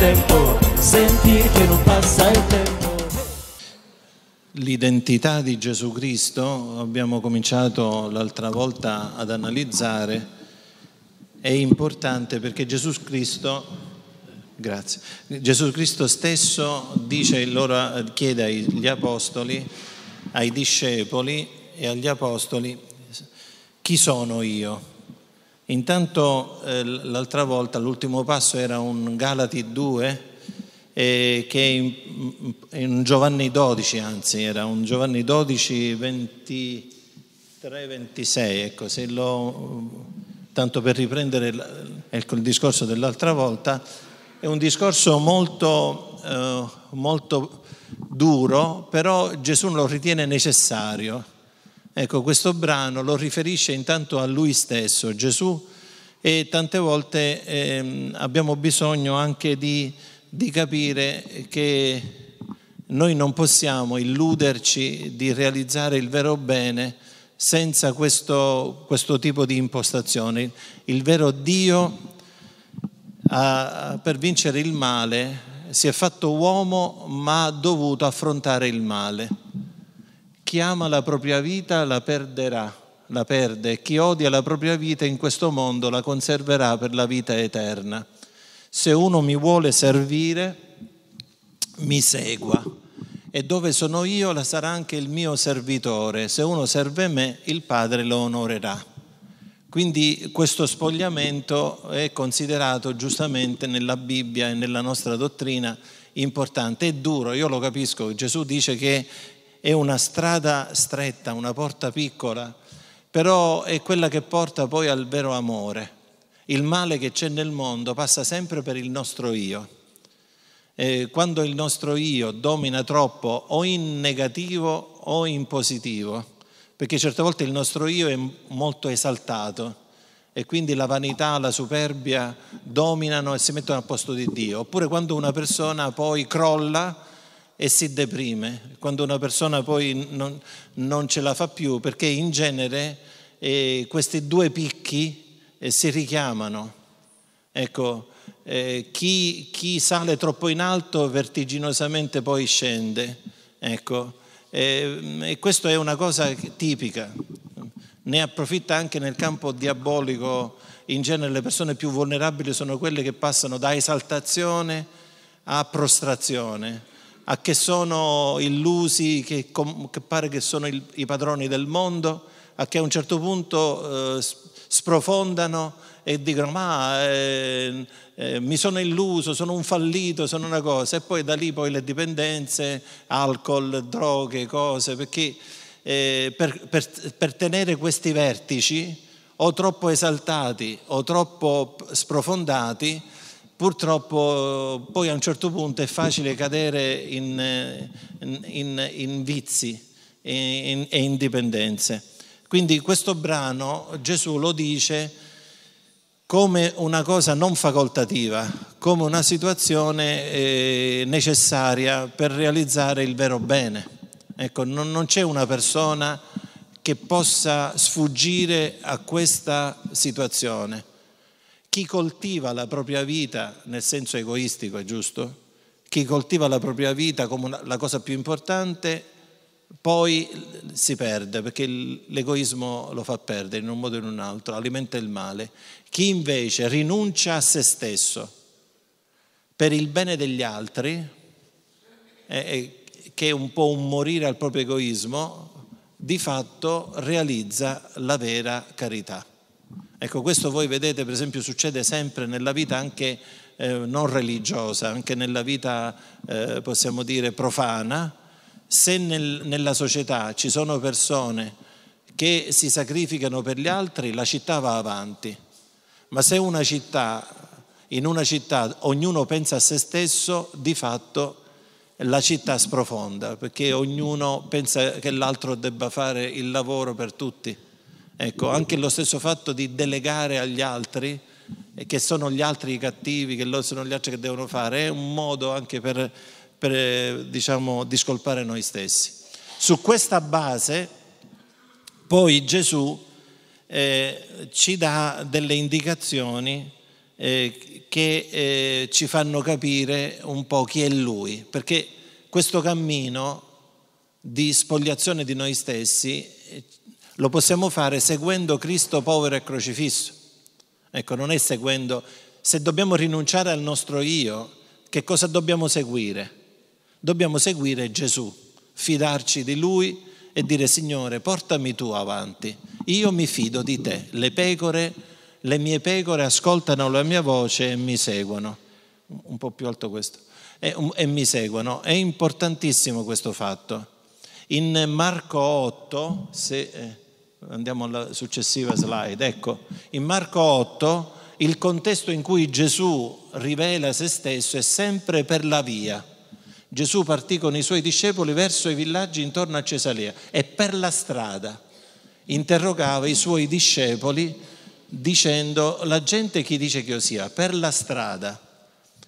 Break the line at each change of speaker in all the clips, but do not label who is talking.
tempo, sentire che non passa il tempo. L'identità di Gesù Cristo abbiamo cominciato l'altra volta ad analizzare è importante perché Gesù Cristo, grazie, Gesù Cristo stesso dice, loro, chiede agli apostoli, ai discepoli e agli apostoli chi sono io. Intanto eh, l'altra volta, l'ultimo passo era un Galati 2, eh, che in, in, Giovanni 12, anzi era un Giovanni 12, 23, 26, ecco, se lo, tanto per riprendere il, ecco, il discorso dell'altra volta, è un discorso molto, eh, molto duro, però Gesù lo ritiene necessario Ecco, questo brano lo riferisce intanto a lui stesso, Gesù, e tante volte eh, abbiamo bisogno anche di, di capire che noi non possiamo illuderci di realizzare il vero bene senza questo, questo tipo di impostazione. Il vero Dio a, per vincere il male si è fatto uomo ma ha dovuto affrontare il male chi ama la propria vita la perderà, la perde, chi odia la propria vita in questo mondo la conserverà per la vita eterna. Se uno mi vuole servire, mi segua. E dove sono io la sarà anche il mio servitore. Se uno serve me, il Padre lo onorerà. Quindi questo spogliamento è considerato giustamente nella Bibbia e nella nostra dottrina importante, è duro, io lo capisco, Gesù dice che è una strada stretta, una porta piccola, però è quella che porta poi al vero amore. Il male che c'è nel mondo passa sempre per il nostro io. E quando il nostro io domina troppo o in negativo o in positivo, perché certe volte il nostro io è molto esaltato e quindi la vanità, la superbia dominano e si mettono al posto di Dio. Oppure quando una persona poi crolla e si deprime, quando una persona poi non, non ce la fa più, perché in genere eh, questi due picchi eh, si richiamano. Ecco, eh, chi, chi, sale troppo in alto vertiginosamente poi scende. Ecco, eh, e questa è una cosa tipica. Ne approfitta anche nel campo diabolico. In genere le persone più vulnerabili sono quelle che passano da esaltazione a prostrazione a che sono illusi, che, che pare che sono il, i padroni del mondo, a che a un certo punto eh, sprofondano e dicono ma eh, eh, mi sono illuso, sono un fallito, sono una cosa e poi da lì poi le dipendenze, alcol, droghe, cose, perché eh, per, per, per, tenere questi vertici o troppo esaltati o troppo sprofondati, purtroppo poi a un certo punto è facile cadere in, in, in vizi e in, dipendenze. Quindi questo brano Gesù lo dice come una cosa non facoltativa, come una situazione eh, necessaria per realizzare il vero bene. Ecco, non, c'è una persona che possa sfuggire a questa situazione. Chi coltiva la propria vita nel senso egoistico, è giusto? Chi coltiva la propria vita come una, la cosa più importante poi si perde perché l'egoismo lo fa perdere in un modo o in un altro, alimenta il male. Chi invece rinuncia a se stesso per il bene degli altri, eh, che è un po' un morire al proprio egoismo, di fatto realizza la vera carità. Ecco, questo voi vedete, per esempio, succede sempre nella vita anche eh, non religiosa, anche nella vita, eh, possiamo dire, profana. Se nel, nella società ci sono persone che si sacrificano per gli altri, la città va avanti. Ma se una città, in una città ognuno pensa a se stesso, di fatto la città sprofonda, perché ognuno pensa che l'altro debba fare il lavoro per tutti. Ecco, anche lo stesso fatto di delegare agli altri, eh, che sono gli altri i cattivi, che sono gli altri che devono fare, è un modo anche per, per eh, diciamo, discolpare noi stessi. Su questa base poi Gesù eh, ci dà delle indicazioni eh, che eh, ci fanno capire un po' chi è Lui, perché questo cammino di spogliazione di noi stessi eh, lo possiamo fare seguendo Cristo povero e crocifisso. Ecco, non è seguendo, se dobbiamo rinunciare al nostro io, che cosa dobbiamo seguire? Dobbiamo seguire Gesù, fidarci di Lui e dire Signore, portami tu avanti, io mi fido di te, le pecore, le mie pecore ascoltano la mia voce e mi seguono. Un po' più alto questo. E, um, e mi seguono. È importantissimo questo fatto. In Marco 8, se, eh, Andiamo alla successiva slide. Ecco, in Marco 8 il contesto in cui Gesù rivela se stesso è sempre per la via. Gesù partì con i suoi discepoli verso i villaggi intorno a Cesarea e per la strada interrogava i suoi discepoli dicendo la gente chi dice che io sia? Per la strada.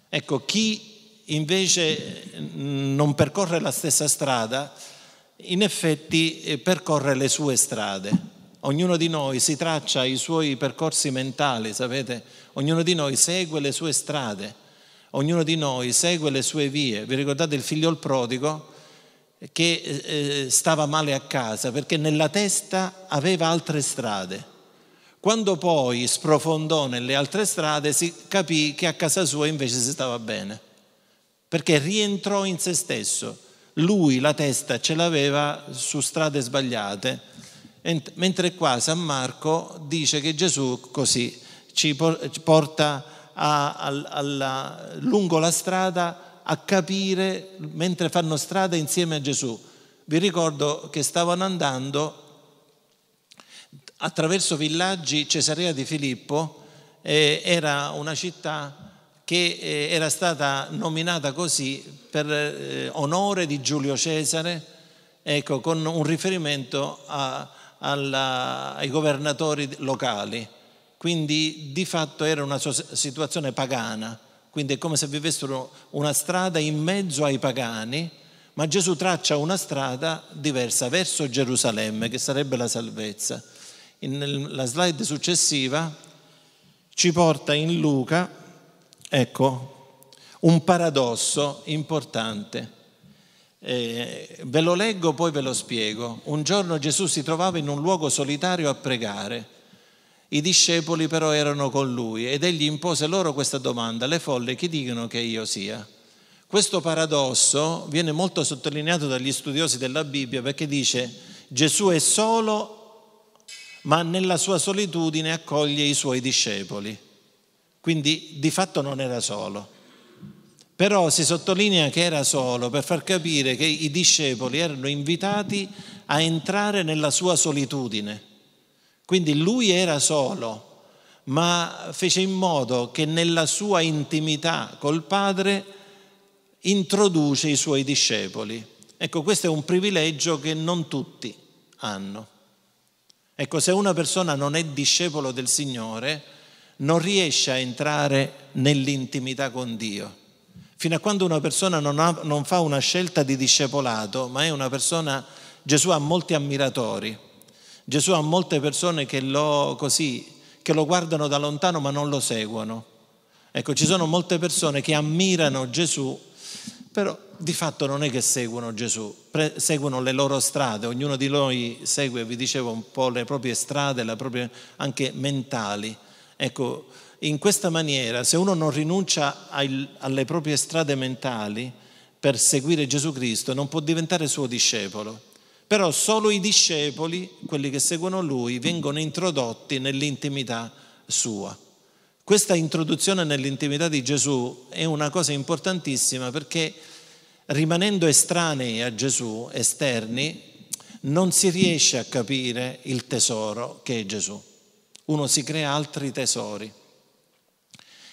Ecco, chi invece mm, non percorre la stessa strada in effetti eh, percorre le sue strade. Ognuno di noi si traccia i suoi percorsi mentali, sapete? Ognuno di noi segue le sue strade, ognuno di noi segue le sue vie. Vi ricordate il figlio il prodigo che eh, eh, stava male a casa perché nella testa aveva altre strade. Quando poi sprofondò nelle altre strade si capì che a casa sua invece si stava bene, perché rientrò in se stesso lui la testa ce l'aveva su strade sbagliate, mentre qua San Marco dice che Gesù così ci porta a, a, alla, lungo la strada a capire mentre fanno strada insieme a Gesù. Vi ricordo che stavano andando attraverso villaggi Cesarea di Filippo, era una città che eh, era stata nominata così per eh, onore di Giulio Cesare, ecco, con un riferimento a, alla, ai governatori locali. Quindi di fatto era una situazione pagana, quindi è come se vivessero una strada in mezzo ai pagani, ma Gesù traccia una strada diversa verso Gerusalemme, che sarebbe la salvezza. In, nella slide successiva ci porta in Luca Ecco, un paradosso importante. Eh, ve lo leggo, poi ve lo spiego. Un giorno Gesù si trovava in un luogo solitario a pregare. I discepoli però erano con lui ed egli impose loro questa domanda, le folle chi dicono che io sia? Questo paradosso viene molto sottolineato dagli studiosi della Bibbia perché dice Gesù è solo ma nella sua solitudine accoglie i suoi discepoli. Quindi di fatto non era solo. Però si sottolinea che era solo per far capire che i discepoli erano invitati a entrare nella sua solitudine. Quindi lui era solo, ma fece in modo che nella sua intimità col Padre introduce i suoi discepoli. Ecco, questo è un privilegio che non tutti hanno. Ecco, se una persona non è discepolo del Signore, non riesce a entrare nell'intimità con Dio. Fino a quando una persona non, ha, non fa una scelta di discepolato, ma è una persona, Gesù ha molti ammiratori, Gesù ha molte persone che lo, così, che lo guardano da lontano ma non lo seguono. Ecco, ci sono molte persone che ammirano Gesù, però di fatto non è che seguono Gesù, pre- seguono le loro strade, ognuno di noi segue, vi dicevo, un po' le proprie strade, le proprie anche mentali. Ecco, in questa maniera, se uno non rinuncia alle proprie strade mentali per seguire Gesù Cristo, non può diventare suo discepolo. Però solo i discepoli, quelli che seguono lui, vengono introdotti nell'intimità sua. Questa introduzione nell'intimità di Gesù è una cosa importantissima perché rimanendo estranei a Gesù, esterni, non si riesce a capire il tesoro che è Gesù uno si crea altri tesori.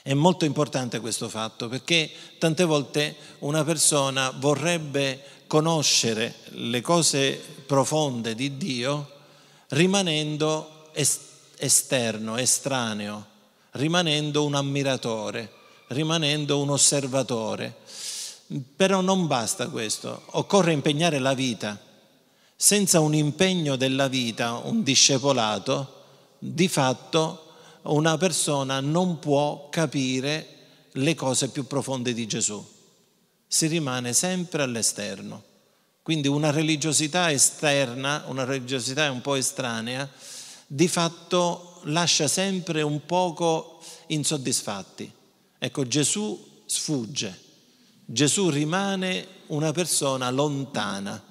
È molto importante questo fatto perché tante volte una persona vorrebbe conoscere le cose profonde di Dio rimanendo esterno, estraneo, rimanendo un ammiratore, rimanendo un osservatore. Però non basta questo, occorre impegnare la vita. Senza un impegno della vita, un discepolato, di fatto una persona non può capire le cose più profonde di Gesù, si rimane sempre all'esterno. Quindi una religiosità esterna, una religiosità un po' estranea, di fatto lascia sempre un poco insoddisfatti. Ecco, Gesù sfugge, Gesù rimane una persona lontana,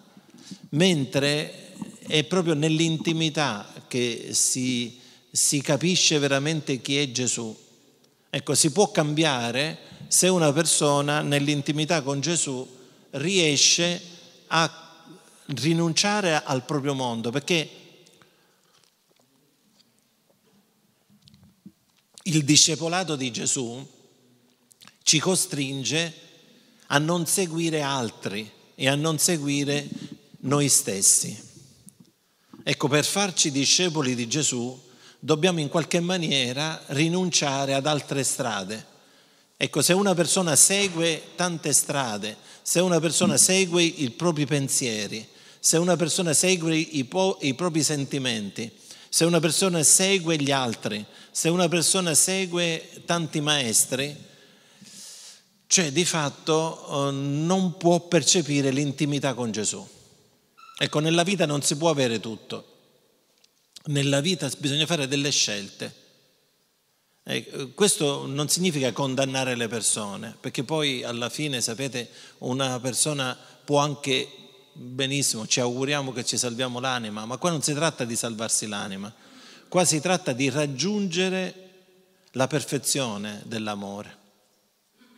mentre è proprio nell'intimità che si si capisce veramente chi è Gesù. Ecco, si può cambiare se una persona nell'intimità con Gesù riesce a rinunciare al proprio mondo, perché il discepolato di Gesù ci costringe a non seguire altri e a non seguire noi stessi. Ecco, per farci discepoli di Gesù dobbiamo in qualche maniera rinunciare ad altre strade. Ecco, se una persona segue tante strade, se una persona segue i propri pensieri, se una persona segue i, po- i propri sentimenti, se una persona segue gli altri, se una persona segue tanti maestri, cioè di fatto eh, non può percepire l'intimità con Gesù. Ecco, nella vita non si può avere tutto nella vita bisogna fare delle scelte. Eh, questo non significa condannare le persone, perché poi alla fine, sapete, una persona può anche benissimo, ci auguriamo che ci salviamo l'anima, ma qua non si tratta di salvarsi l'anima, qua si tratta di raggiungere la perfezione dell'amore.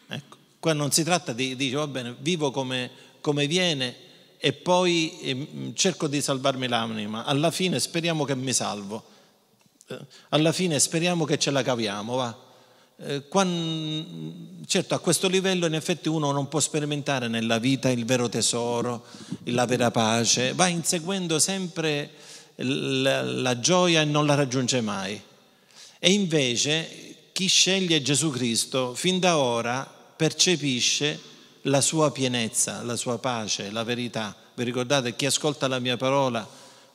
Ecco, qua non si tratta di dire, va bene, vivo come, come viene, e poi eh, mm, cerco di salvarmi l'anima, alla fine speriamo che mi salvo, eh, alla fine speriamo che ce la caviamo, va. Eh, Quando, certo a questo livello in effetti uno non può sperimentare nella vita il vero tesoro, la vera pace, va inseguendo sempre la, la gioia e non la raggiunge mai. E invece chi sceglie Gesù Cristo fin da ora percepisce la sua pienezza, la sua pace, la verità. Vi ricordate, chi ascolta la mia parola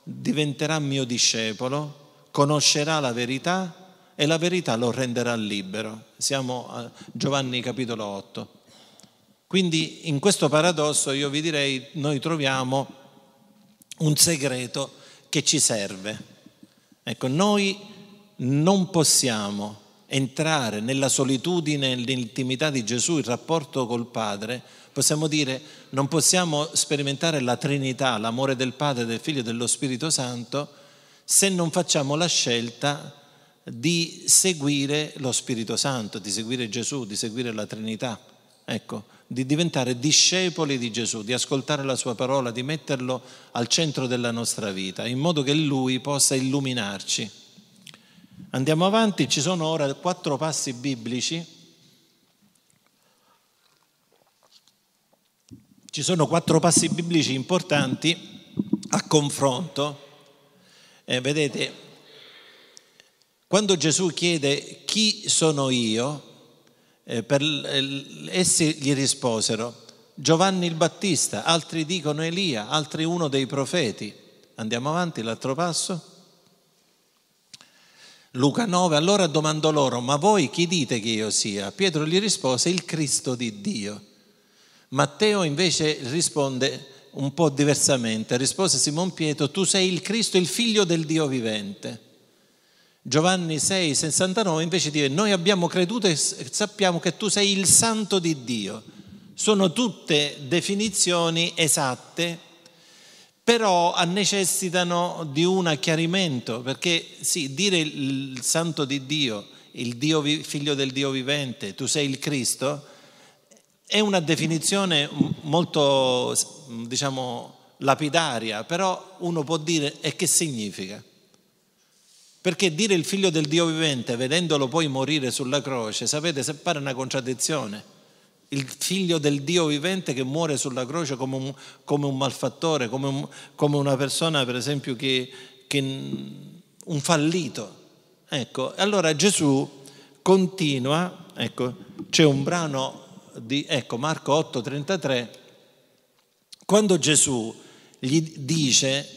diventerà mio discepolo, conoscerà la verità e la verità lo renderà libero. Siamo a Giovanni capitolo 8. Quindi in questo paradosso io vi direi noi troviamo un segreto che ci serve. Ecco, noi non possiamo entrare nella solitudine nell'intimità di Gesù, il rapporto col Padre, possiamo dire non possiamo sperimentare la Trinità, l'amore del Padre, del Figlio e dello Spirito Santo, se non facciamo la scelta di seguire lo Spirito Santo, di seguire Gesù, di seguire la Trinità. Ecco, di diventare discepoli di Gesù, di ascoltare la sua parola, di metterlo al centro della nostra vita, in modo che lui possa illuminarci. Andiamo avanti, ci sono ora quattro passi biblici. Ci sono quattro passi biblici importanti a confronto. Eh, vedete, quando Gesù chiede chi sono io, eh, per, eh, essi gli risposero Giovanni il Battista, altri dicono Elia, altri uno dei profeti. Andiamo avanti, l'altro passo. Luca 9 allora domandò loro, ma voi chi dite che io sia? Pietro gli rispose, il Cristo di Dio. Matteo invece risponde un po' diversamente, rispose Simon Pietro, tu sei il Cristo, il figlio del Dio vivente. Giovanni 6, 69 invece dice, noi abbiamo creduto e sappiamo che tu sei il santo di Dio. Sono tutte definizioni esatte però necessitano di un chiarimento, perché sì, dire il santo di Dio, il Dio, figlio del Dio vivente, tu sei il Cristo, è una definizione molto, diciamo, lapidaria, però uno può dire e che significa? Perché dire il figlio del Dio vivente, vedendolo poi morire sulla croce, sapete, se pare una contraddizione il figlio del Dio vivente che muore sulla croce come un, come un malfattore, come, un, come, una persona per esempio che, che un fallito. Ecco, allora Gesù continua, ecco, c'è un brano di ecco, Marco 8:33, quando Gesù gli dice,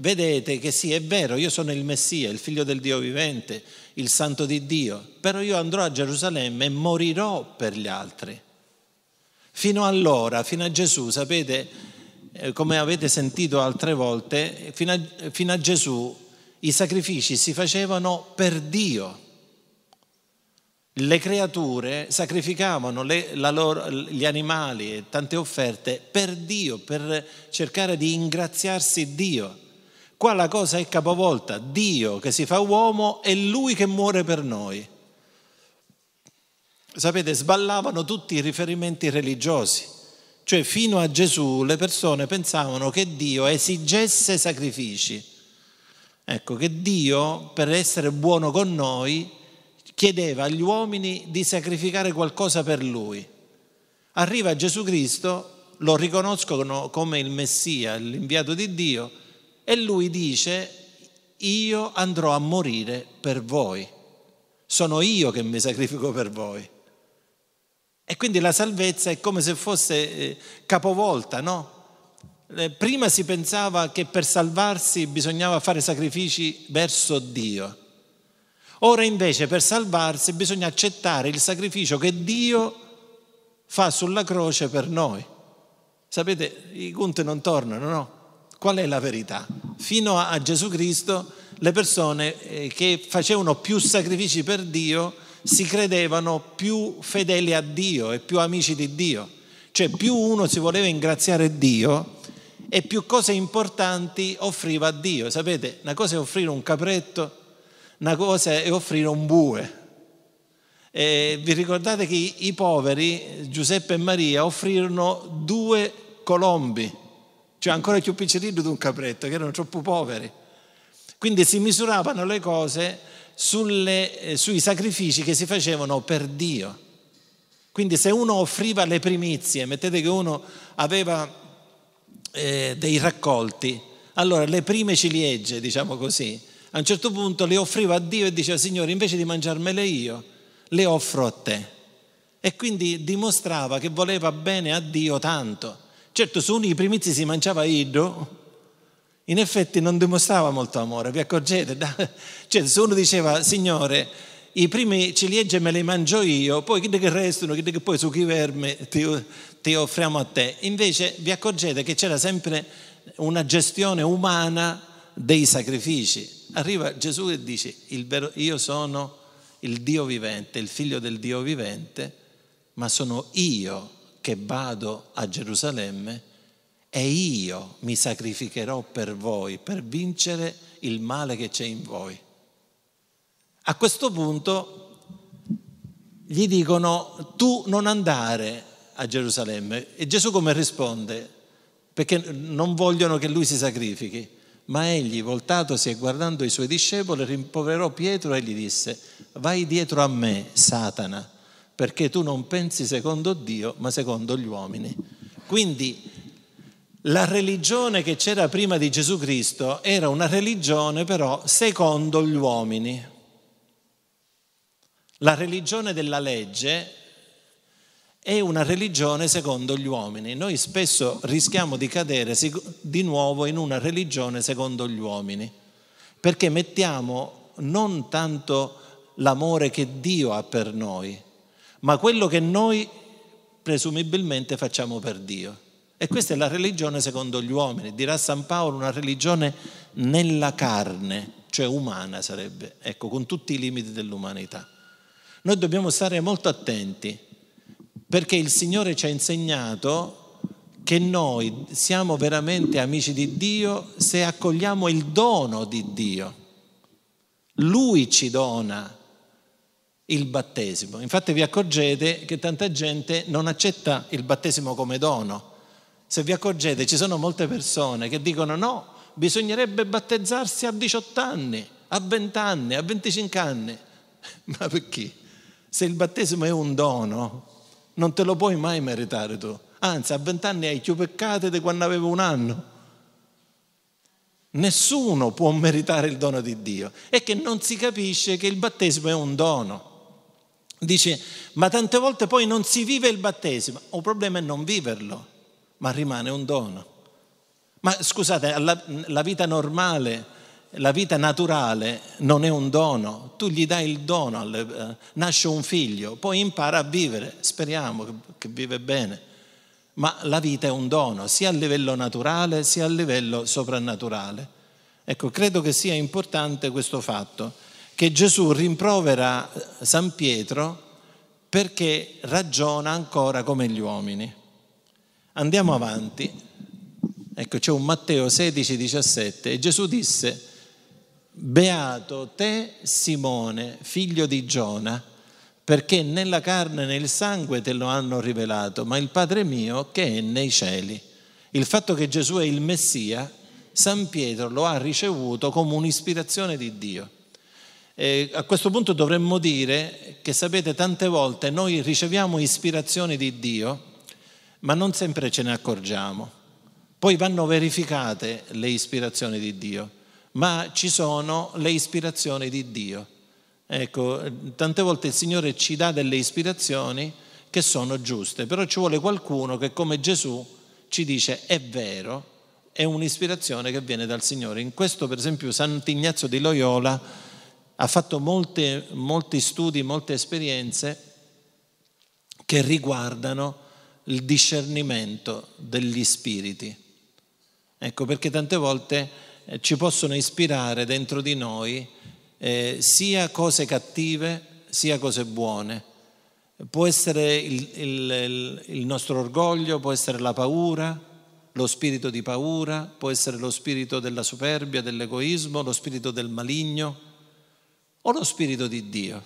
vedete che sì, è vero, io sono il Messia, il figlio del Dio vivente, il santo di Dio, però io andrò a Gerusalemme e morirò per gli altri Fino allora, fino a Gesù, sapete, eh, come avete sentito altre volte, fino a, fino a Gesù i sacrifici si facevano per Dio. Le creature sacrificavano le, loro, gli animali e tante offerte per Dio, per cercare di ingraziarsi Dio. Qua la cosa è capovolta, Dio che si fa uomo è Lui che muore per noi sapete, sballavano tutti i riferimenti religiosi. Cioè fino a Gesù le persone pensavano che Dio esigesse sacrifici. Ecco, che Dio, per essere buono con noi, chiedeva agli uomini di sacrificare qualcosa per lui. Arriva Gesù Cristo, lo riconoscono come il Messia, l'inviato di Dio, e lui dice, io andrò a morire per voi, sono io che mi sacrifico per voi. E quindi la salvezza è come se fosse eh, capovolta, no? Eh, prima si pensava che per salvarsi bisognava fare sacrifici verso Dio. Ora invece per salvarsi bisogna accettare il sacrificio che Dio fa sulla croce per noi. Sapete, i conti non tornano, no? Qual è la verità? Fino a Gesù Cristo le persone eh, che facevano più sacrifici per Dio si credevano più fedeli a Dio e più amici di Dio. Cioè più uno si voleva ingraziare Dio e più cose importanti offriva a Dio. Sapete, una cosa è offrire un capretto, una cosa è offrire un bue. E vi ricordate che i poveri, Giuseppe e Maria, offrirono due colombi, cioè ancora più piccirilli di un capretto, che erano troppo poveri. Quindi si misuravano le cose sulle, eh, sui sacrifici che si facevano per Dio. Quindi se uno offriva le primizie, mettete che uno aveva eh, dei raccolti, allora le prime ciliegie, diciamo così, a un certo punto le offriva a Dio e diceva Signore, invece di mangiarmele io, le offro a te. E quindi dimostrava che voleva bene a Dio tanto. Certo, su uno i primizi si mangiava Ido, in effetti non dimostrava molto amore, vi accorgete? Cioè, se uno diceva, Signore, i primi ciliegie me li mangio io, poi chi che restano, chi che poi su chi verme ti, ti offriamo a te. Invece vi accorgete che c'era sempre una gestione umana dei sacrifici. Arriva Gesù e dice, vero, io sono il Dio vivente, il figlio del Dio vivente, ma sono io che vado a Gerusalemme e io mi sacrificherò per voi, per vincere il male che c'è in voi. A questo punto gli dicono tu non andare a Gerusalemme e Gesù come risponde? Perché non vogliono che lui si sacrifichi, ma egli voltatosi e guardando i suoi discepoli rimproverò Pietro e gli disse vai dietro a me Satana perché tu non pensi secondo Dio ma secondo gli uomini. Quindi la religione che c'era prima di Gesù Cristo era una religione però secondo gli uomini. La religione della legge è una religione secondo gli uomini. Noi spesso rischiamo di cadere di nuovo in una religione secondo gli uomini, perché mettiamo non tanto l'amore che Dio ha per noi, ma quello che noi presumibilmente facciamo per Dio. E questa è la religione secondo gli uomini, dirà San Paolo, una religione nella carne, cioè umana sarebbe, ecco, con tutti i limiti dell'umanità. Noi dobbiamo stare molto attenti perché il Signore ci ha insegnato che noi siamo veramente amici di Dio se accogliamo il dono di Dio. Lui ci dona il battesimo. Infatti vi accorgete che tanta gente non accetta il battesimo come dono se vi accorgete, ci sono molte persone che dicono no, bisognerebbe battezzarsi a 18 anni, a 20 anni, a 25 anni. Ma perché? Se il battesimo è un dono, non te lo puoi mai meritare tu. Anzi, a 20 anni hai più peccati di quando avevo un anno. Nessuno può meritare il dono di Dio. È che non si capisce che il battesimo è un dono. Dice, ma tante volte poi non si vive il battesimo. Il problema è non viverlo ma rimane un dono. Ma scusate, la, la vita normale, la vita naturale non è un dono, tu gli dai il dono, alle, eh, nasce un figlio, poi impara a vivere, speriamo che, che vive bene ma la vita è un dono, sia a livello naturale sia a livello soprannaturale. Ecco, credo che sia importante questo fatto, che Gesù rimprovera eh, San Pietro perché ragiona ancora come gli uomini. Andiamo avanti. Ecco, c'è un Matteo 16, 17 e Gesù disse, Beato te Simone, figlio di Giona, perché nella carne e nel sangue te lo hanno rivelato, ma il Padre mio che è nei cieli. Il fatto che Gesù è il Messia, San Pietro lo ha ricevuto come un'ispirazione di Dio. E a questo punto dovremmo dire che, sapete, tante volte noi riceviamo ispirazioni di Dio, ma non sempre ce ne accorgiamo. Poi vanno verificate le ispirazioni di Dio, ma ci sono le ispirazioni di Dio. Ecco, tante volte il Signore ci dà delle ispirazioni che sono giuste, però ci vuole qualcuno che come Gesù ci dice è vero, è un'ispirazione che viene dal Signore. In questo per esempio Sant'Ignazio di Loyola ha fatto molte, molti studi, molte esperienze che riguardano il discernimento degli spiriti. Ecco perché tante volte eh, ci possono ispirare dentro di noi eh, sia cose cattive sia cose buone. Può essere il, il, il nostro orgoglio, può essere la paura, lo spirito di paura, può essere lo spirito della superbia, dell'egoismo, lo spirito del maligno o lo spirito di Dio.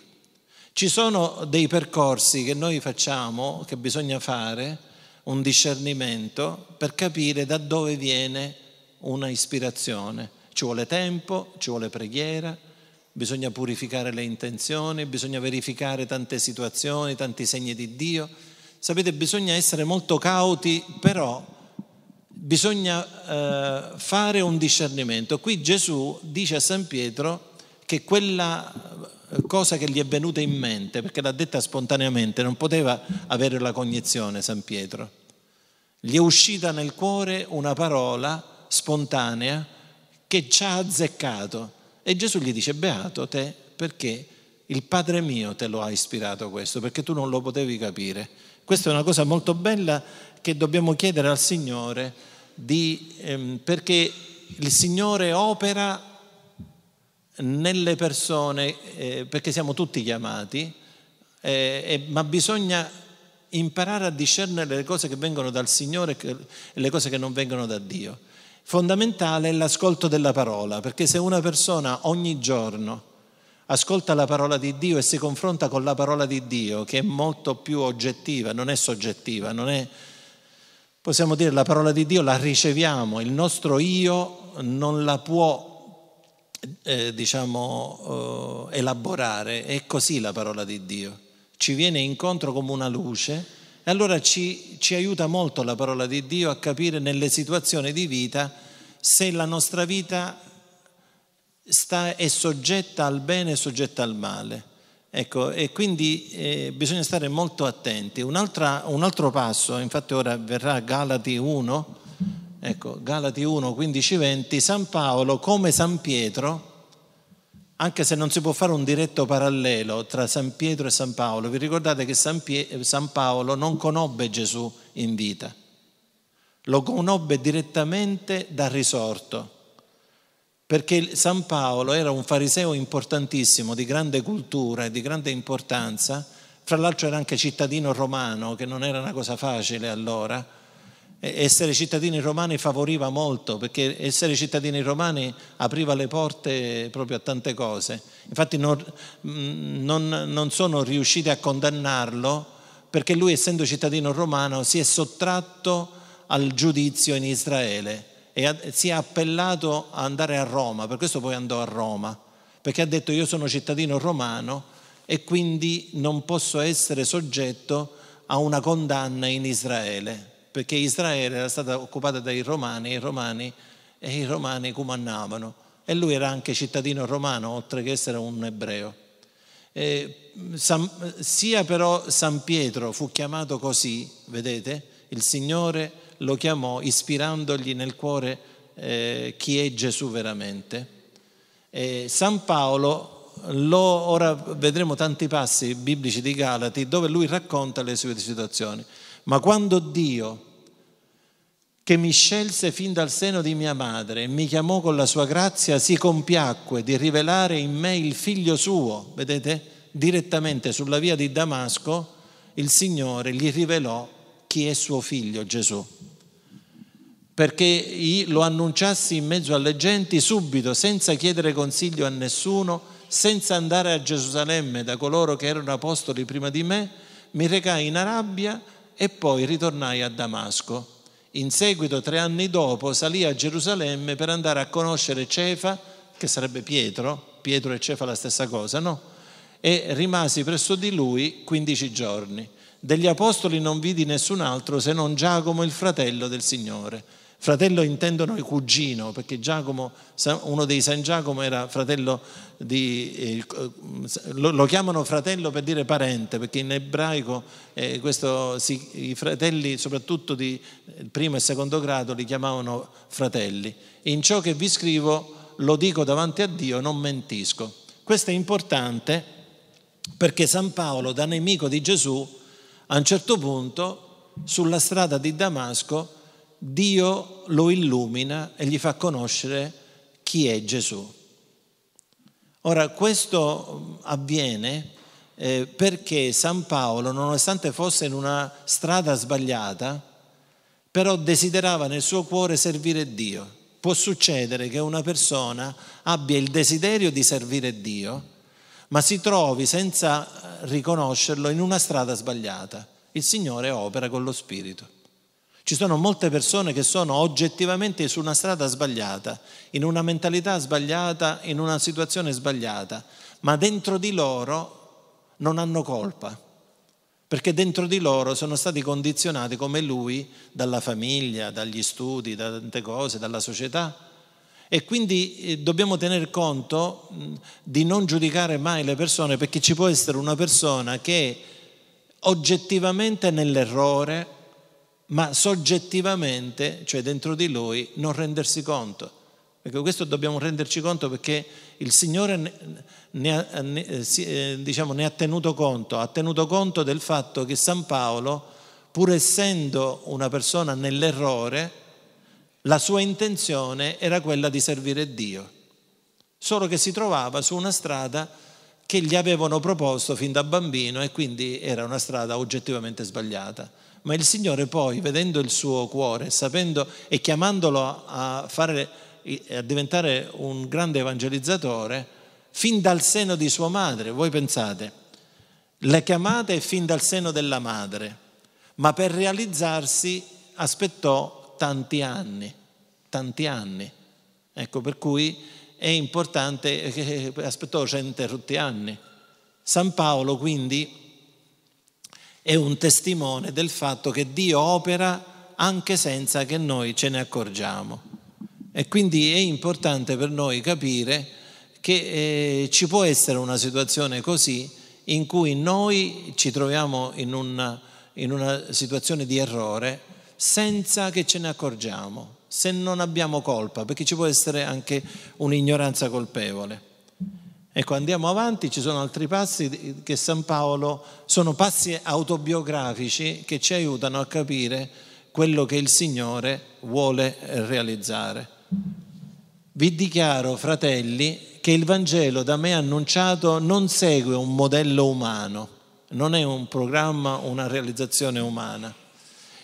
Ci sono dei percorsi che noi facciamo, che bisogna fare, un discernimento per capire da dove viene una ispirazione. Ci vuole tempo, ci vuole preghiera, bisogna purificare le intenzioni, bisogna verificare tante situazioni, tanti segni di Dio. Sapete, bisogna essere molto cauti, però bisogna eh, fare un discernimento. Qui Gesù dice a San Pietro che quella cosa che gli è venuta in mente, perché l'ha detta spontaneamente, non poteva avere la cognizione San Pietro. Gli è uscita nel cuore una parola spontanea che ci ha azzeccato e Gesù gli dice beato te perché il Padre mio te lo ha ispirato questo, perché tu non lo potevi capire. Questa è una cosa molto bella che dobbiamo chiedere al Signore di, ehm, perché il Signore opera nelle persone, eh, perché siamo tutti chiamati, eh, eh, ma bisogna imparare a discernere le cose che vengono dal Signore e le cose che non vengono da Dio. Fondamentale è l'ascolto della parola, perché se una persona ogni giorno ascolta la parola di Dio e si confronta con la parola di Dio, che è molto più oggettiva, non è soggettiva, non è, possiamo dire la parola di Dio la riceviamo, il nostro io non la può eh, diciamo, eh, elaborare, è così la parola di Dio, ci viene incontro come una luce e allora ci, ci aiuta molto la parola di Dio a capire nelle situazioni di vita se la nostra vita sta, è soggetta al bene e soggetta al male. Ecco, e quindi eh, bisogna stare molto attenti. Un, un altro passo, infatti ora verrà Galati 1, Ecco, Galati 1, 15, 20, San Paolo come San Pietro, anche se non si può fare un diretto parallelo tra San Pietro e San Paolo, vi ricordate che San, Pie- San Paolo non conobbe Gesù in vita, lo conobbe direttamente dal risorto, perché San Paolo era un fariseo importantissimo, di grande cultura e di grande importanza, fra l'altro era anche cittadino romano, che non era una cosa facile allora, essere cittadini romani favoriva molto perché essere cittadini romani apriva le porte proprio a tante cose. Infatti non, mm, non, non, sono riusciti a condannarlo perché lui essendo cittadino romano si è sottratto al giudizio in Israele e si è appellato ad andare a Roma, per questo poi andò a Roma, perché ha detto io sono cittadino romano e quindi non posso essere soggetto a una condanna in Israele perché Israele era stata occupata dai romani e i romani, e i romani comandavano e lui era anche cittadino romano oltre che essere un ebreo. E, mm, San, sia però San Pietro fu chiamato così, vedete, il Signore lo chiamò ispirandogli nel cuore eh, chi è Gesù veramente. E San Paolo, lo, ora vedremo tanti passi biblici di Galati dove lui racconta le sue situazioni ma quando Dio, che mi scelse fin dal seno di mia madre e mi chiamò con la sua grazia, si compiacque di rivelare in me il figlio suo, vedete? Direttamente sulla via di Damasco, il Signore gli rivelò chi è suo figlio Gesù. Perché lo annunciassi in mezzo alle genti subito, senza chiedere consiglio a nessuno, senza andare a Gerusalemme da coloro che erano apostoli prima di me, mi recai in Arabia e poi ritornai a Damasco. In seguito, tre anni dopo, salì a Gerusalemme per andare a conoscere Cefa, che sarebbe Pietro, Pietro e Cefa la stessa cosa, no? E rimasi presso di lui 15 giorni. Degli apostoli non vidi nessun altro se non Giacomo, il fratello del Signore Fratello intendono il cugino, perché Giacomo, uno dei San Giacomo era fratello di... lo chiamano fratello per dire parente, perché in ebraico eh, questo, si, i fratelli, soprattutto di primo e secondo grado, li chiamavano fratelli. In ciò che vi scrivo lo dico davanti a Dio, non mentisco. Questo è importante perché San Paolo, da nemico di Gesù, a un certo punto sulla strada di Damasco Dio lo illumina e gli fa conoscere chi è Gesù. Ora questo mm, avviene eh, perché San Paolo, nonostante fosse in una strada sbagliata, però desiderava nel suo cuore servire Dio. Può succedere che una persona abbia il desiderio di servire Dio, ma si trovi senza eh, riconoscerlo in una strada sbagliata. Il Signore opera con lo Spirito. Ci sono molte persone che sono oggettivamente su una strada sbagliata, in una mentalità sbagliata, in una situazione sbagliata, ma dentro di loro non hanno colpa, perché dentro di loro sono stati condizionati come lui dalla famiglia, dagli studi, da tante cose, dalla società. E quindi eh, dobbiamo tener conto di non giudicare mai le persone perché ci può essere una persona che oggettivamente è nell'errore, ma soggettivamente, cioè dentro di lui, non rendersi conto. Perché questo dobbiamo renderci conto perché il Signore ne ha, ne, eh, eh, diciamo, ne ha tenuto conto, ha tenuto conto del fatto che San Paolo, pur essendo una persona nell'errore, la sua intenzione era quella di servire Dio, solo che si trovava su una strada che gli avevano proposto fin da bambino e quindi era una strada oggettivamente sbagliata ma il Signore poi, vedendo il suo cuore, sapendo e chiamandolo a, fare, a diventare un grande evangelizzatore, fin dal seno di sua madre, voi pensate, le chiamate fin dal seno della madre, ma per realizzarsi aspettò tanti anni, tanti anni. Ecco per cui è importante, aspettò 100 anni. San Paolo quindi è un testimone del fatto che Dio opera anche senza che noi ce ne accorgiamo. E quindi è importante per noi capire che eh, ci può essere una situazione così in cui noi ci troviamo in una, in una situazione di errore senza che ce ne accorgiamo, se non abbiamo colpa, perché ci può essere anche un'ignoranza colpevole. Ecco, andiamo avanti, ci sono altri passi che San Paolo sono passi autobiografici che ci aiutano a capire quello che il Signore vuole realizzare. Vi dichiaro, fratelli, che il Vangelo da me annunciato non segue un modello umano, non è un programma, una realizzazione umana.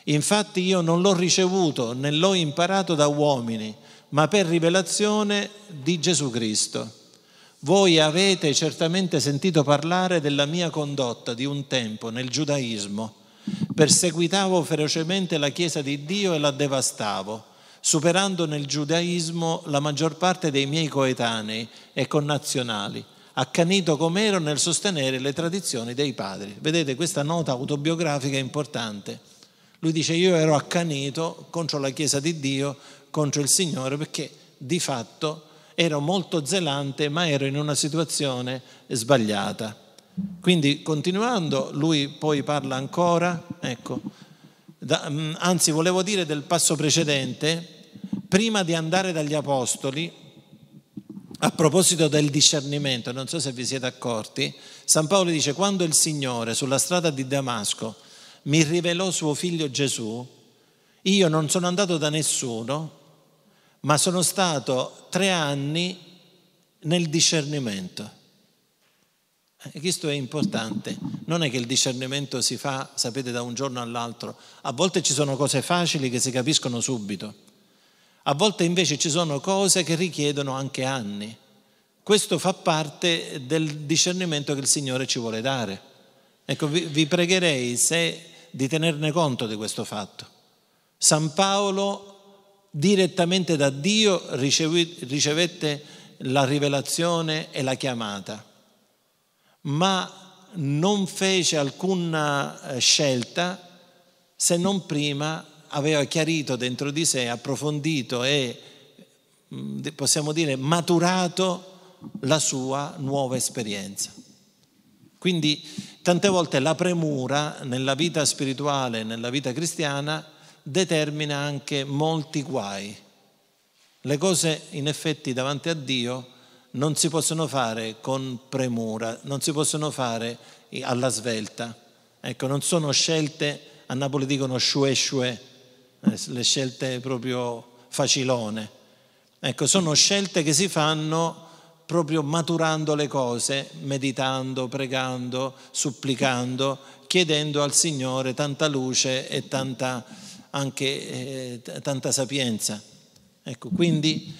Infatti io non l'ho ricevuto né l'ho imparato da uomini, ma per rivelazione di Gesù Cristo voi avete certamente sentito parlare della mia condotta di un tempo nel giudaismo. Perseguitavo ferocemente la Chiesa di Dio e la devastavo, superando nel giudaismo la maggior parte dei miei coetanei e connazionali, accanito com'ero nel sostenere le tradizioni dei padri. Vedete, questa nota autobiografica è importante. Lui dice io ero accanito contro la Chiesa di Dio, contro il Signore, perché di fatto ero molto zelante, ma ero in una situazione sbagliata. Quindi continuando, lui poi parla ancora, ecco, da, mm, anzi volevo dire del passo precedente, prima di andare dagli apostoli, a proposito del discernimento, non so se vi siete accorti, San Paolo dice quando il Signore sulla strada di Damasco mi rivelò suo figlio Gesù, io non sono andato da nessuno ma sono stato tre anni nel discernimento. E eh, questo è importante, non è che il discernimento si fa, sapete, da un giorno all'altro, a volte ci sono cose facili che si capiscono subito, a volte invece ci sono cose che richiedono anche anni. Questo fa parte del discernimento che il Signore ci vuole dare. Ecco, vi, vi pregherei se, di tenerne conto di questo fatto. San Paolo direttamente da Dio ricevette la rivelazione e la chiamata, ma non fece alcuna eh, scelta se non prima aveva chiarito dentro di sé, approfondito e mm, possiamo dire maturato la sua nuova esperienza. Quindi tante volte la premura nella vita spirituale, nella vita cristiana, determina anche molti guai. Le cose in effetti davanti a Dio non si possono fare con premura, non si possono fare alla svelta. Ecco, non sono scelte, a Napoli dicono shue shue, eh, le scelte proprio facilone. Ecco, sono scelte che si fanno proprio maturando le cose, meditando, pregando, supplicando, chiedendo al Signore tanta luce e tanta anche eh, tanta sapienza. Ecco, quindi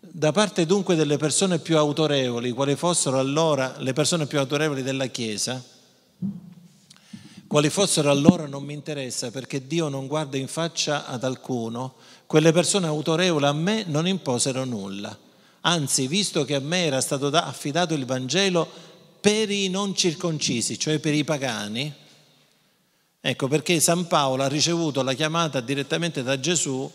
da parte dunque delle persone più autorevoli, quali fossero allora le persone più autorevoli della Chiesa, quali fossero allora non mi interessa perché Dio non guarda in faccia ad alcuno, quelle persone autorevoli a me non imposero nulla. Anzi, visto che a me era stato affidato il Vangelo per i non circoncisi, cioè per i pagani, Ecco perché San Paolo ha ricevuto la chiamata direttamente da Gesù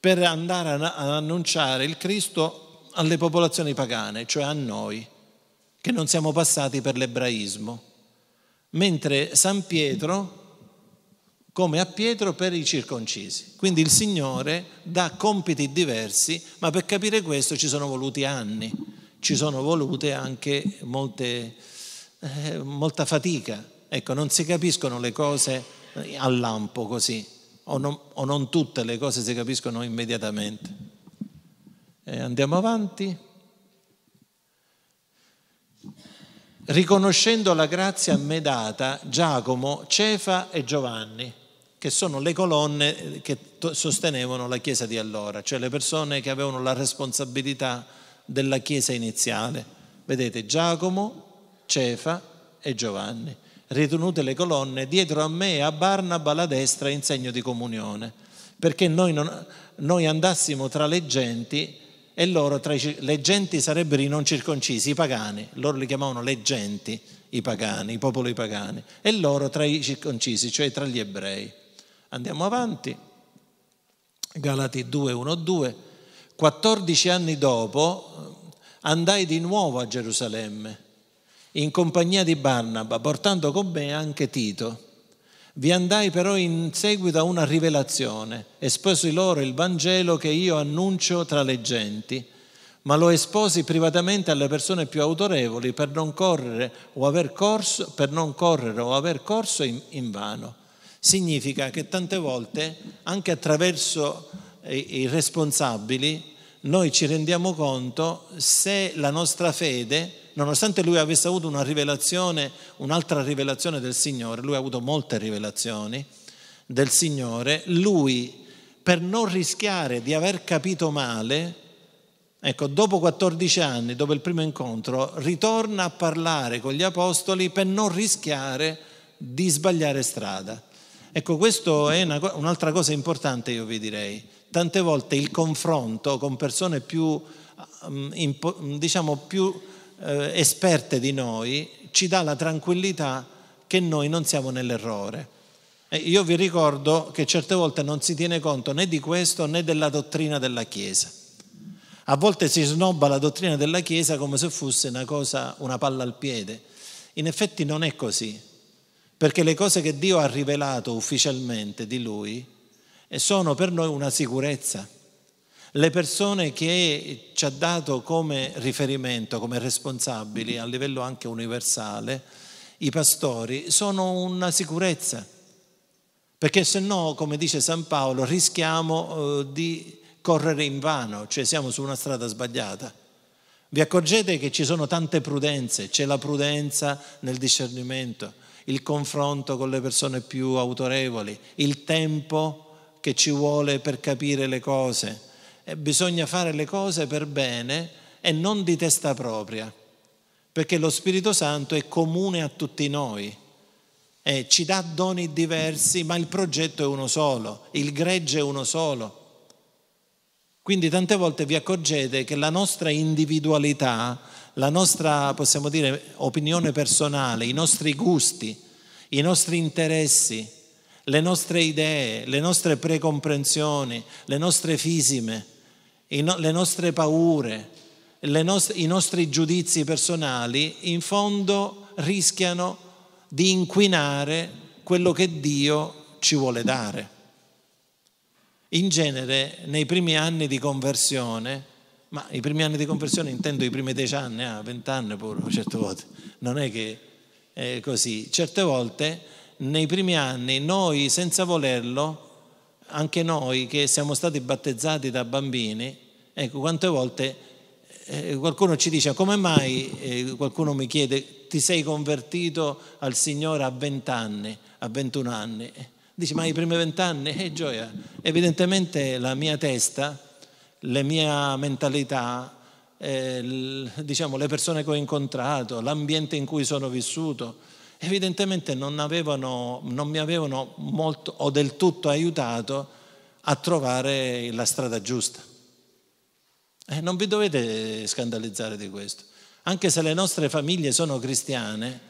per andare ad annunciare il Cristo alle popolazioni pagane, cioè a noi, che non siamo passati per l'ebraismo, mentre San Pietro come a Pietro per i circoncisi. Quindi il Signore dà compiti diversi, ma per capire questo ci sono voluti anni, ci sono volute anche molte, eh, molta fatica Ecco, non si capiscono le cose eh, a lampo così, o non, o non tutte le cose si capiscono immediatamente. E eh, andiamo avanti. Riconoscendo la grazia a me data, Giacomo, Cefa e Giovanni che sono le colonne eh, che sostenevano la Chiesa di allora, cioè le persone che avevano la responsabilità della Chiesa iniziale. Vedete Giacomo, Cefa e Giovanni ritenute le colonne, dietro a me e a Barnaba la destra in segno di comunione, perché noi, non, noi andassimo tra le genti e loro tra i, le genti sarebbero i non circoncisi, i pagani, loro li chiamavano le genti, i pagani, i popoli pagani, e loro tra i circoncisi, cioè tra gli ebrei. Andiamo avanti, Galati 2, 1, 2, 14 anni dopo andai di nuovo a Gerusalemme in compagnia di Barnaba, portando con me anche Tito. Vi andai però in seguito a una rivelazione, esposi loro il Vangelo che io annuncio tra le genti, ma lo esposi privatamente alle persone più autorevoli per non correre o aver corso, per non correre o aver corso in, in vano. Significa che tante volte, anche attraverso i, eh, i responsabili, noi ci rendiamo conto se la nostra fede nonostante lui avesse avuto una rivelazione, un'altra rivelazione del Signore, lui ha avuto molte rivelazioni del Signore, lui per non rischiare di aver capito male, ecco, dopo 14 anni, dopo il primo incontro, ritorna a parlare con gli apostoli per non rischiare di sbagliare strada. Ecco, questa è una, un'altra cosa importante, io vi direi. Tante volte il confronto con persone più, mm, diciamo, più eh, esperte di noi ci dà la tranquillità che noi non siamo nell'errore. E io vi ricordo che certe volte non si tiene conto né di questo né della dottrina della Chiesa. A volte si snobba la dottrina della Chiesa come se fosse una cosa, una palla al piede. In effetti non è così, perché le cose che Dio ha rivelato ufficialmente di Lui eh, sono per noi una sicurezza le persone che ci ha dato come riferimento, come responsabili a livello anche universale, i pastori, sono una sicurezza. Perché se no, come dice San Paolo, rischiamo eh, di correre in vano, cioè siamo su una strada sbagliata. Vi accorgete che ci sono tante prudenze, c'è la prudenza nel discernimento, il confronto con le persone più autorevoli, il tempo che ci vuole per capire le cose eh, bisogna fare le cose per bene e non di testa propria, perché lo Spirito Santo è comune a tutti noi. E ci dà doni diversi, ma il progetto è uno solo, il gregge è uno solo. Quindi tante volte vi accorgete che la nostra individualità, la nostra, possiamo dire, opinione personale, i nostri gusti, i nostri interessi, le nostre idee, le nostre precomprensioni, le nostre fisime, le nostre paure, le nost- i nostri giudizi personali, in fondo rischiano di inquinare quello che Dio ci vuole dare. In genere nei primi anni di conversione, ma i primi anni di conversione intendo i primi dieci anni, ah, vent'anni pure, certe volte, non è che è così, certe volte nei primi anni noi senza volerlo anche noi che siamo stati battezzati da bambini, ecco quante volte eh, qualcuno ci dice come mai, eh, qualcuno mi chiede ti sei convertito al Signore a 20 anni, a 21 anni. Dice, ma i primi 20 anni? E eh, gioia, evidentemente la mia testa, la mia mentalità, eh, diciamo, le persone che ho incontrato, l'ambiente in cui sono vissuto, evidentemente non, avevano, non mi avevano molto o del tutto aiutato a trovare la strada giusta. Eh, non vi dovete scandalizzare di questo. Anche se le nostre famiglie sono cristiane,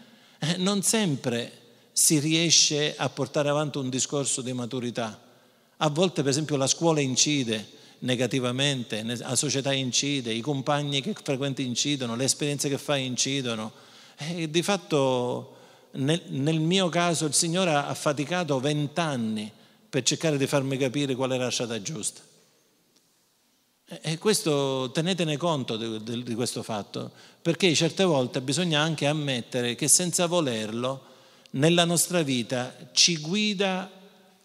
eh, non sempre si riesce a portare avanti un discorso di maturità. A volte, per esempio, la scuola incide negativamente, la società incide, i compagni che frequenti incidono, le esperienze che fai incidono. E eh, di fatto nel, nel mio caso il Signore ha faticato vent'anni per cercare di farmi capire qual era la strada giusta. E questo, tenetene conto di, di, di, questo fatto, perché certe volte bisogna anche ammettere che senza volerlo nella nostra vita ci guida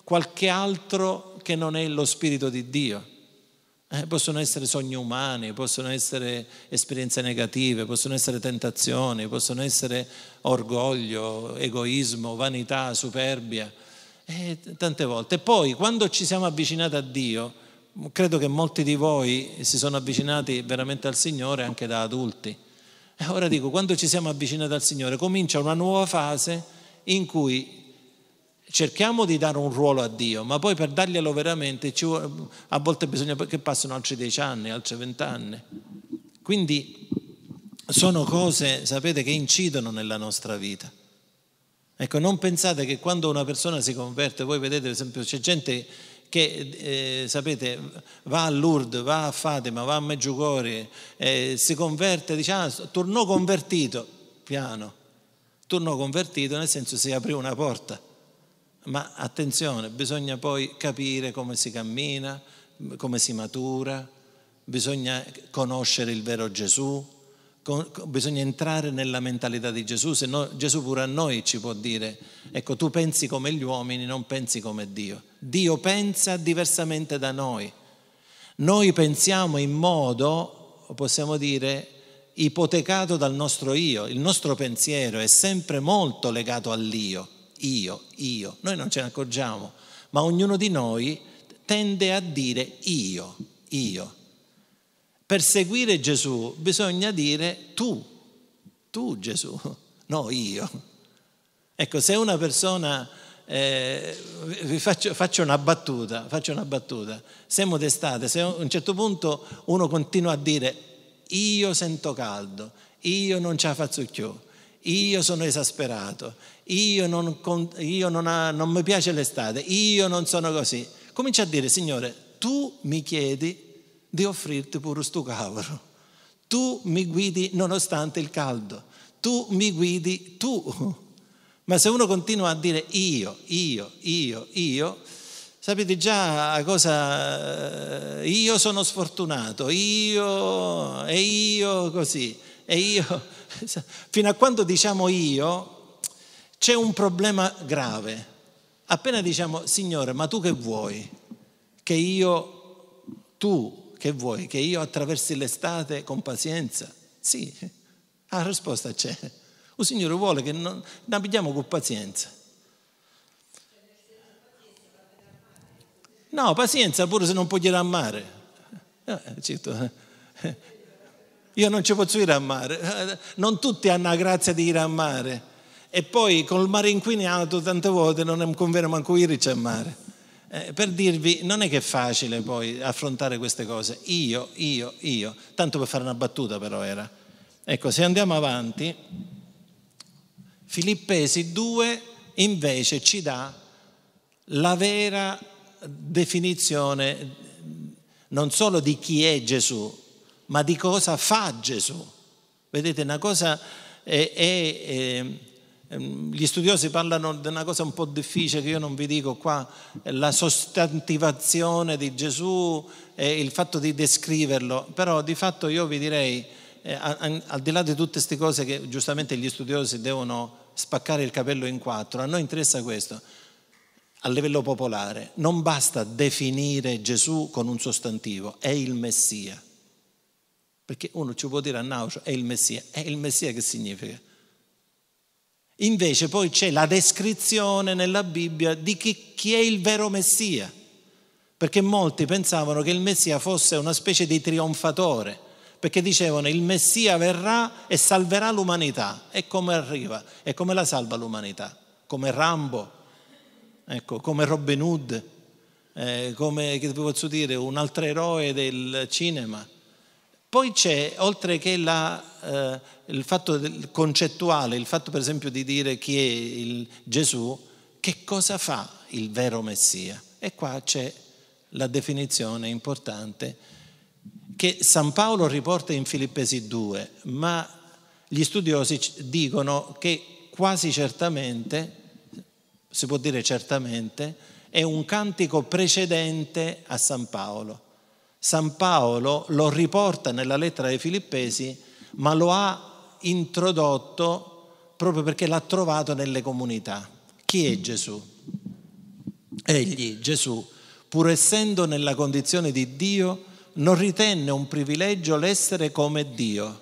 qualche altro che non è lo Spirito di Dio. Eh, possono essere sogni umani, possono essere esperienze negative, possono essere tentazioni, possono essere orgoglio, egoismo, vanità, superbia, eh, tante volte. Poi quando ci siamo avvicinati a Dio, credo che molti di voi si sono avvicinati veramente al Signore anche da adulti. E ora dico, quando ci siamo avvicinati al Signore comincia una nuova fase in cui cerchiamo di dare un ruolo a Dio, ma poi per darglielo veramente a volte bisogna che passino altri dieci anni, altri vent'anni. Quindi sono cose, sapete, che incidono nella nostra vita. Ecco, non pensate che quando una persona si converte, voi vedete per esempio c'è gente che, eh, sapete, va a Lourdes, va a Fatima, va a Meggiugori, eh, si converte, diciamo, ah, tornò convertito, piano, tornò convertito nel senso si aprì una porta ma attenzione, bisogna poi capire come si cammina, come si matura, bisogna conoscere il vero Gesù, bisogna entrare nella mentalità di Gesù, se no Gesù pure a noi ci può dire, ecco tu pensi come gli uomini, non pensi come Dio. Dio pensa diversamente da noi. Noi pensiamo in modo, possiamo dire, ipotecato dal nostro io, il nostro pensiero è sempre molto legato all'io io, io. Noi non ce ne accorgiamo, ma ognuno di noi tende a dire io, io. Per seguire Gesù bisogna dire tu, tu Gesù, no io. Ecco, se una persona, eh, vi faccio, faccio, una battuta, faccio una battuta, se modestate, se a un certo punto uno continua a dire io sento caldo, io non ce la faccio più, io sono esasperato, io, non, io non, ha, non mi piace l'estate, io non sono così. Comincia a dire, Signore, tu mi chiedi di offrirti pure sto cavolo. Tu mi guidi nonostante il caldo, tu mi guidi tu. Ma se uno continua a dire io, io, io, io, sapete già cosa... Io sono sfortunato, io e io così, e io fino a quando diciamo io, c'è un problema grave. Appena diciamo, Signore, ma tu che vuoi? Che io, tu che vuoi? Che io attraversi l'estate con pazienza? Sì, la risposta c'è. Il Signore vuole che non, ne abbiamo con pazienza. No, pazienza pure se non puoi girare a mare. Eh, certo. Io non ci posso ir a mare, non tutti hanno la grazia di ir a mare. E poi col mare inquinato tante volte non è conviene manco irci a mare. Eh, per dirvi, non è che è facile poi affrontare queste cose. Io, io, io. Tanto per fare una battuta però era. Ecco, se andiamo avanti, Filippesi 2 invece ci dà la vera definizione non solo di chi è Gesù, ma di cosa fa Gesù. Vedete, una cosa è, è, è, ehm, ehm, gli studiosi parlano di una cosa un po' difficile che io non vi dico qua, la sostantivazione di Gesù e il fatto di descriverlo, però di fatto io vi direi, eh, al di là di tutte queste cose che giustamente gli studiosi devono spaccare il capello in quattro, a noi interessa questo, a livello popolare, non basta definire Gesù con un sostantivo, è il Messia. Perché uno ci può dire a nausea, è il Messia. È il Messia che significa? Invece poi c'è la descrizione nella Bibbia di chi, chi, è il vero Messia, perché molti pensavano che il Messia fosse una specie di trionfatore, perché dicevano il Messia verrà e salverà l'umanità. E come arriva? E come la salva l'umanità? Come Rambo, ecco, come Robin Hood, eh, come, che posso dire, un altro eroe del cinema poi c'è, oltre che la, eh, il fatto del, concettuale, il fatto per esempio di dire chi è il Gesù, che cosa fa il vero Messia? E qua c'è la definizione importante che San Paolo riporta in Filippesi 2, ma gli studiosi dicono che quasi certamente, si può dire certamente, è un cantico precedente a San Paolo San Paolo lo riporta nella lettera ai Filippesi, ma lo ha introdotto proprio perché l'ha trovato nelle comunità. Chi è Gesù? Egli, Gesù, pur essendo nella condizione di Dio, non ritenne un privilegio l'essere come Dio.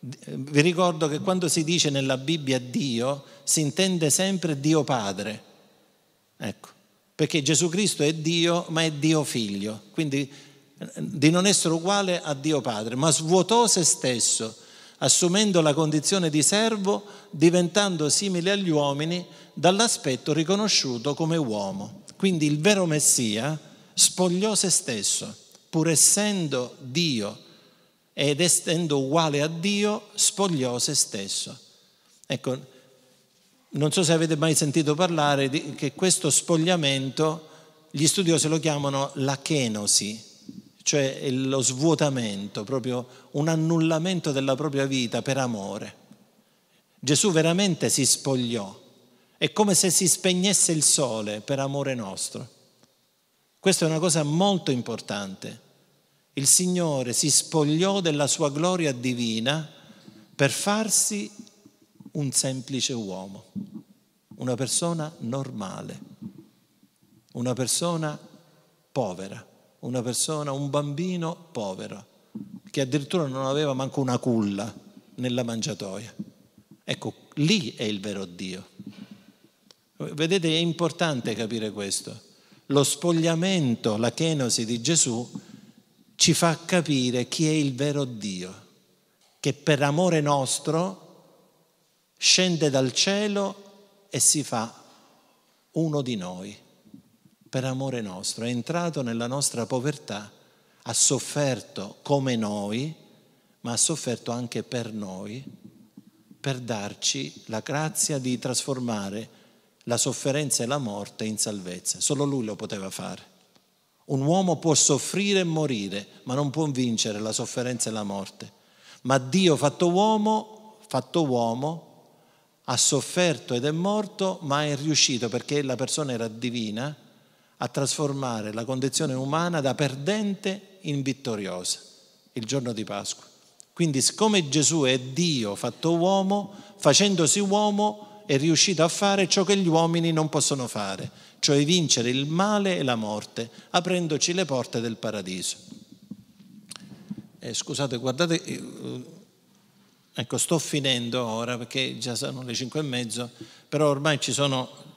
Vi ricordo che quando si dice nella Bibbia Dio, si intende sempre Dio Padre. Ecco, perché Gesù Cristo è Dio, ma è Dio Figlio. Quindi di non essere uguale a Dio Padre, ma svuotò se stesso, assumendo la condizione di servo, diventando simile agli uomini dall'aspetto riconosciuto come uomo. Quindi il vero Messia spogliò se stesso, pur essendo Dio ed essendo uguale a Dio, spogliò se stesso. Ecco, non so se avete mai sentito parlare di, che questo spogliamento, gli studiosi lo chiamano la chenosi, cioè lo svuotamento, proprio un annullamento della propria vita per amore. Gesù veramente si spogliò, è come se si spegnesse il sole per amore nostro. Questa è una cosa molto importante. Il Signore si spogliò della sua gloria divina per farsi un semplice uomo, una persona normale, una persona povera una persona, un bambino povero, che addirittura non aveva manco una culla nella mangiatoia. Ecco, lì è il vero Dio. Vedete, è importante capire questo. Lo spogliamento, la kenosi di Gesù ci fa capire chi è il vero Dio, che per amore nostro scende dal cielo e si fa uno di noi per amore nostro, è entrato nella nostra povertà, ha sofferto come noi, ma ha sofferto anche per noi, per darci la grazia di trasformare la sofferenza e la morte in salvezza. Solo lui lo poteva fare. Un uomo può soffrire e morire, ma non può vincere la sofferenza e la morte. Ma Dio fatto uomo, fatto uomo, ha sofferto ed è morto, ma è riuscito perché la persona era divina a trasformare la condizione umana da perdente in vittoriosa, il giorno di Pasqua. Quindi siccome Gesù è Dio fatto uomo, facendosi uomo è riuscito a fare ciò che gli uomini non possono fare, cioè vincere il male e la morte, aprendoci le porte del paradiso. Eh, scusate, guardate, eh, ecco sto finendo ora perché già sono le cinque e mezzo, però ormai ci sono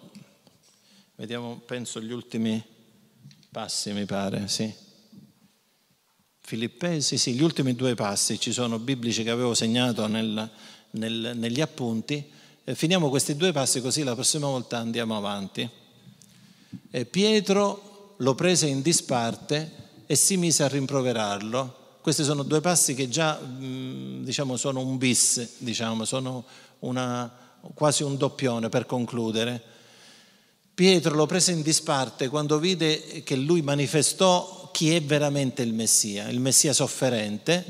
Vediamo, penso, gli ultimi passi, mi pare, sì. Filippesi, sì, gli ultimi due passi ci sono biblici che avevo segnato nel, nel, negli appunti. Eh, finiamo questi due passi così la prossima volta andiamo avanti. E Pietro lo prese in disparte e si mise a rimproverarlo. Questi sono due passi che già diciamo, sono un bis, diciamo, sono una, quasi un doppione per concludere Pietro lo prese in disparte quando vide che lui manifestò chi è veramente il Messia, il Messia sofferente,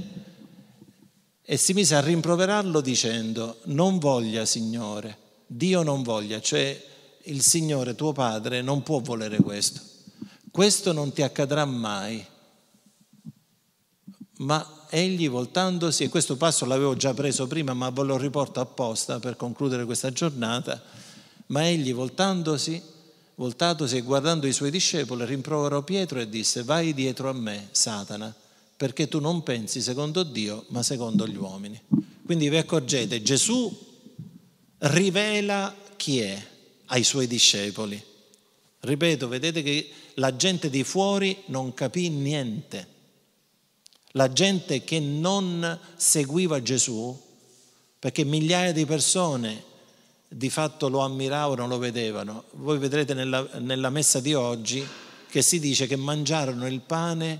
e si mise a rimproverarlo dicendo, non voglia Signore, Dio non voglia, cioè il Signore tuo Padre non può volere questo, questo non ti accadrà mai. Ma egli voltandosi, e questo passo l'avevo già preso prima, ma ve lo riporto apposta per concludere questa giornata, ma egli voltandosi voltatosi e guardando i suoi discepoli, rimproverò Pietro e disse, vai dietro a me, Satana, perché tu non pensi secondo Dio, ma secondo gli uomini. Quindi vi accorgete, Gesù rivela chi è ai suoi discepoli. Ripeto, vedete che la gente di fuori non capì niente. La gente che non seguiva Gesù, perché migliaia di persone di fatto lo ammiravano, lo vedevano. Voi vedrete nella, nella messa di oggi che si dice che mangiarono il pane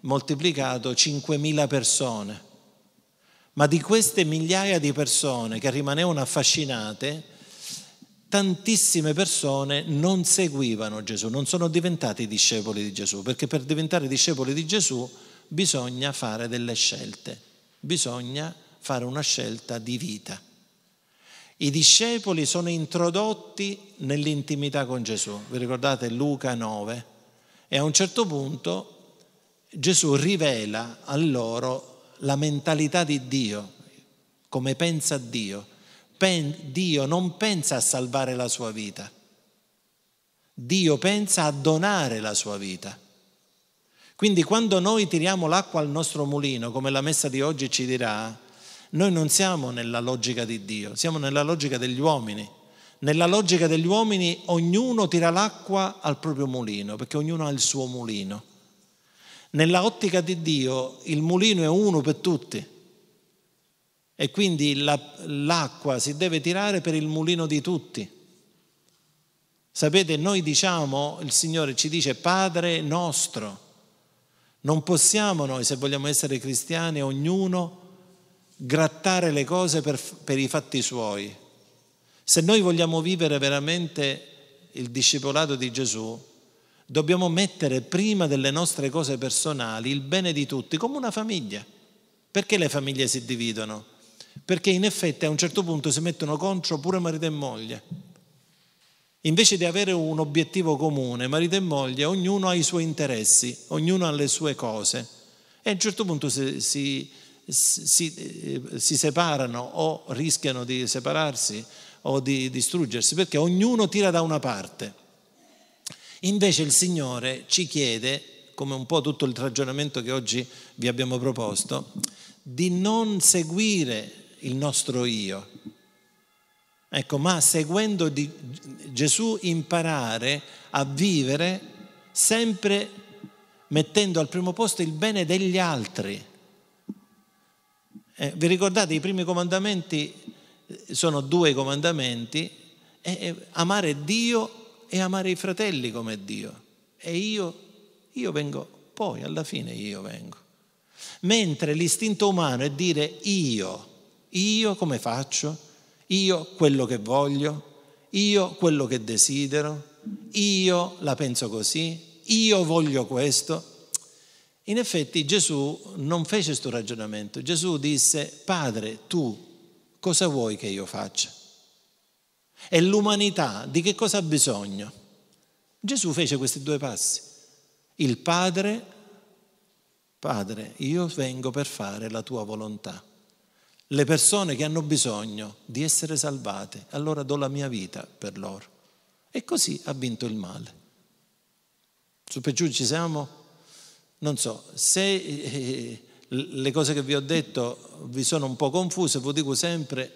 moltiplicato 5.000 persone. Ma di queste migliaia di persone che rimanevano affascinate, tantissime persone non seguivano Gesù, non sono diventati discepoli di Gesù, perché per diventare discepoli di Gesù bisogna fare delle scelte, bisogna fare una scelta di vita. I discepoli sono introdotti nell'intimità con Gesù. Vi ricordate Luca 9? E a un certo punto Gesù rivela a loro la mentalità di Dio, come pensa Dio. Dio non pensa a salvare la sua vita, Dio pensa a donare la sua vita. Quindi quando noi tiriamo l'acqua al nostro mulino, come la messa di oggi ci dirà, noi non siamo nella logica di Dio, siamo nella logica degli uomini. Nella logica degli uomini ognuno tira l'acqua al proprio mulino, perché ognuno ha il suo mulino. Nella ottica di Dio il mulino è uno per tutti e quindi la, l'acqua si deve tirare per il mulino di tutti. Sapete, noi diciamo, il Signore ci dice Padre nostro, non possiamo noi, se vogliamo essere cristiani, ognuno grattare le cose per, per i fatti suoi. Se noi vogliamo vivere veramente il discepolato di Gesù, dobbiamo mettere prima delle nostre cose personali il bene di tutti, come una famiglia. Perché le famiglie si dividono? Perché in effetti a un certo punto si mettono contro pure marito e moglie. Invece di avere un obiettivo comune, marito e moglie, ognuno ha i suoi interessi, ognuno ha le sue cose. E a un certo punto si, si si, eh, si separano o rischiano di separarsi o di distruggersi, perché ognuno tira da una parte. Invece il Signore ci chiede, come un po' tutto il ragionamento che oggi vi abbiamo proposto, di non seguire il nostro io. Ecco, ma seguendo Gesù imparare a vivere sempre mettendo al primo posto il bene degli altri eh, vi ricordate i primi comandamenti? Eh, sono due comandamenti, eh, amare Dio e amare i fratelli come Dio. E io, io vengo, poi alla fine io vengo. Mentre l'istinto umano è dire io, io come faccio, io quello che voglio, io quello che desidero, io la penso così, io voglio questo. In effetti Gesù non fece questo ragionamento. Gesù disse, Padre, tu cosa vuoi che io faccia? E l'umanità di che cosa ha bisogno? Gesù fece questi due passi. Il Padre, Padre, io vengo per fare la tua volontà. Le persone che hanno bisogno di essere salvate, allora do la mia vita per loro. E così ha vinto il male. Su per giù ci siamo? non so, se eh, le cose che vi ho detto vi sono un po' confuse, vi dico sempre,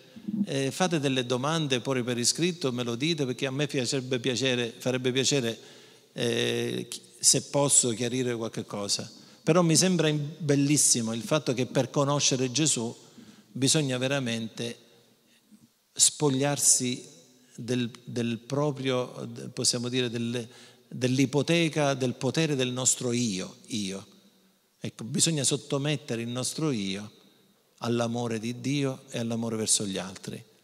eh, fate delle domande pure per iscritto, me lo dite, perché a me piacere, farebbe piacere, eh, se posso, chiarire qualche cosa. Però mi sembra bellissimo il fatto che per conoscere Gesù bisogna veramente spogliarsi del, del proprio, possiamo dire, del, dell'ipoteca del potere del nostro io, io. Ecco, bisogna sottomettere il nostro io all'amore di Dio e all'amore verso gli altri.